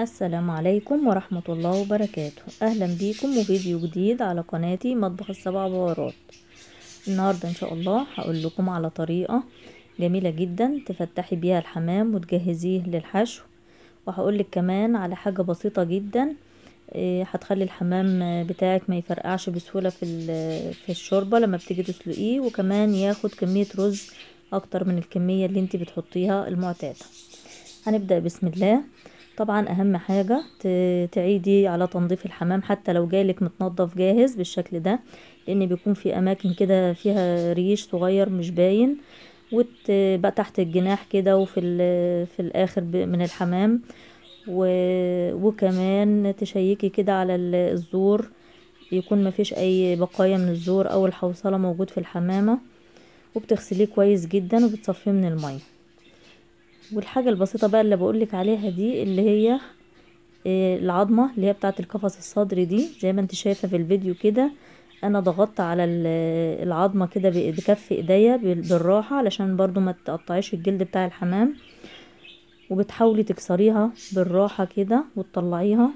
السلام عليكم ورحمة الله وبركاته أهلا بيكم وفيديو جديد على قناتي مطبخ السبع بهارات النهاردة إن شاء الله هقول لكم على طريقة جميلة جدا تفتحي بيها الحمام وتجهزيه للحشو وهقولك كمان على حاجة بسيطة جدا إيه، هتخلي الحمام بتاعك ما يفرقعش بسهولة في, في الشوربة لما بتيجي تسلقيه وكمان ياخد كمية رز أكتر من الكمية اللي انت بتحطيها المعتادة هنبدأ بسم الله طبعا اهم حاجة تعيدي على تنظيف الحمام حتى لو جالك متنظف جاهز بالشكل ده لان بيكون في اماكن كده فيها ريش صغير مش باين وتبقى تحت الجناح كده وفي في الاخر من الحمام وكمان تشيكي كده على الزور يكون مفيش اي بقايا من الزور او الحوصلة موجود في الحمامة وبتغسليه كويس جدا وبتصفيه من المية والحاجة البسيطة بقى اللي بقولك عليها دي اللي هي آه، العظمة اللي هي بتاعة القفص الصدري دي زي ما انت شايفة في الفيديو كده انا ضغطت على العظمة كده بكف ايديا بالراحة علشان برضو ما تقطعيش الجلد بتاع الحمام وبتحاولي تكسريها بالراحة كده وتطلعيها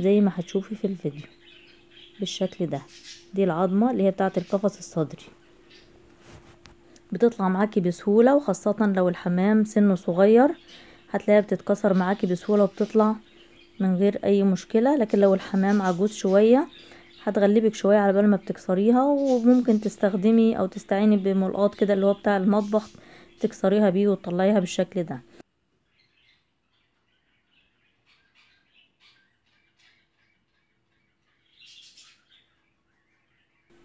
زي ما هتشوفي في الفيديو بالشكل ده دي العظمة اللي هي بتاعة القفص الصدري بتطلع معاكي بسهولة وخاصة لو الحمام سنه صغير هتلاقيها بتتكسر معاكي بسهولة وبتطلع من غير اي مشكلة لكن لو الحمام عجوز شوية هتغلبك شوية على بال ما بتكسريها وممكن تستخدمي او تستعيني بملقاط كده اللي هو بتاع المطبخ تكسريها بيه وتطلعيها بالشكل ده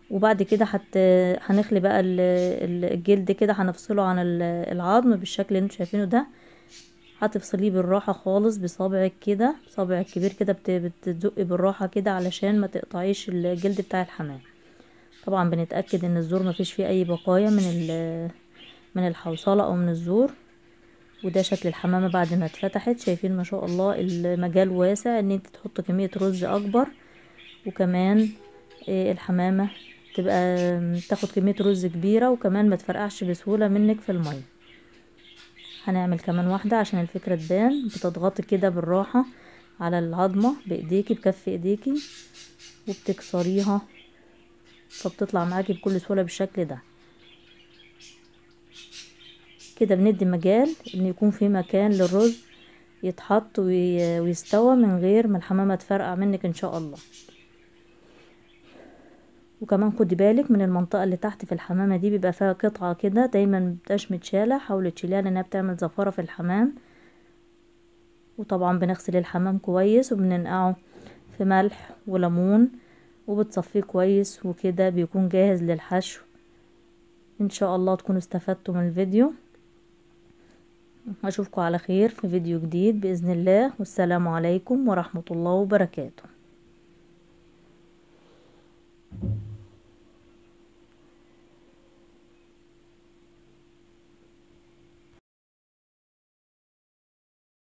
وبعد كده هت... هنخلي بقى الجلد كده هنفصله عن العظم بالشكل اللي انتوا شايفينه ده هتفصليه بالراحه خالص بصابعك كده بصابعك كبير كده بت... بتدقي بالراحه كده علشان ما تقطعيش الجلد بتاع الحمام طبعا بنتاكد ان الزور ما فيش فيه اي بقايا من ال... من الحوصله او من الزور وده شكل الحمامه بعد ما اتفتحت شايفين ما شاء الله المجال واسع ان انت تحط كميه رز اكبر وكمان آه، الحمامه تبقى تاخد كمية رز كبيرة وكمان ما تفرقعش بسهولة منك في المية هنعمل كمان واحدة عشان الفكرة تبان بتضغطي كده بالراحة على العظمة بايديكي بكف ايديكي وبتكسريها فبتطلع معاكي بكل سهولة بالشكل ده كده بندي مجال ان يكون في مكان للرز يتحط ويستوى من غير ما الحمامة تفرقع منك ان شاء الله وكمان خدي بالك من المنطقة اللي تحت في الحمامة دي بيبقى فيها قطعة كده دايما مبتبقاش متشالة حاولي تشيليها لانها بتعمل زفارة في الحمام وطبعا بنغسل الحمام كويس وبننقعه في ملح وليمون وبتصفيه كويس وكده بيكون جاهز للحشو ان شاء الله تكونوا استفدتوا من الفيديو اشوفكم على خير في فيديو جديد باذن الله والسلام عليكم ورحمه الله وبركاته